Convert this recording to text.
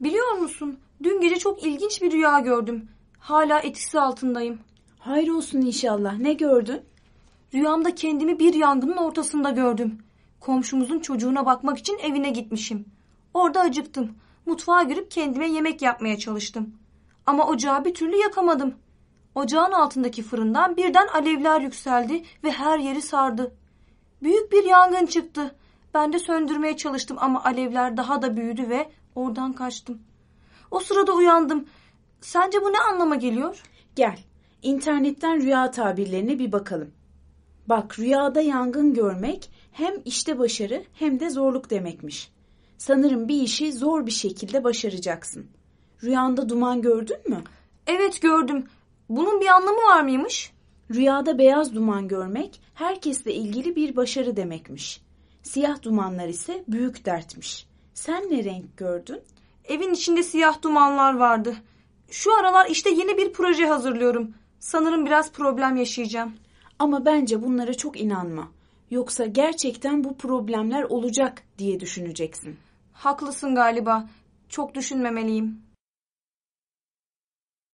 Biliyor musun? Dün gece çok ilginç bir rüya gördüm. Hala etkisi altındayım. Hayır olsun inşallah. Ne gördün? Rüyamda kendimi bir yangının ortasında gördüm. Komşumuzun çocuğuna bakmak için evine gitmişim. Orada acıktım. Mutfağa girip kendime yemek yapmaya çalıştım. Ama ocağı bir türlü yakamadım. Ocağın altındaki fırından birden alevler yükseldi ve her yeri sardı. Büyük bir yangın çıktı. Ben de söndürmeye çalıştım ama alevler daha da büyüdü ve oradan kaçtım. O sırada uyandım. Sence bu ne anlama geliyor? Gel, internetten rüya tabirlerine bir bakalım. Bak rüyada yangın görmek hem işte başarı hem de zorluk demekmiş. Sanırım bir işi zor bir şekilde başaracaksın. Rüyanda duman gördün mü? Evet gördüm. Bunun bir anlamı var mıymış? Rüyada beyaz duman görmek herkesle ilgili bir başarı demekmiş. Siyah dumanlar ise büyük dertmiş. Sen ne renk gördün? Evin içinde siyah dumanlar vardı. Şu aralar işte yeni bir proje hazırlıyorum. Sanırım biraz problem yaşayacağım. Ama bence bunlara çok inanma. Yoksa gerçekten bu problemler olacak diye düşüneceksin. Haklısın galiba. Çok düşünmemeliyim.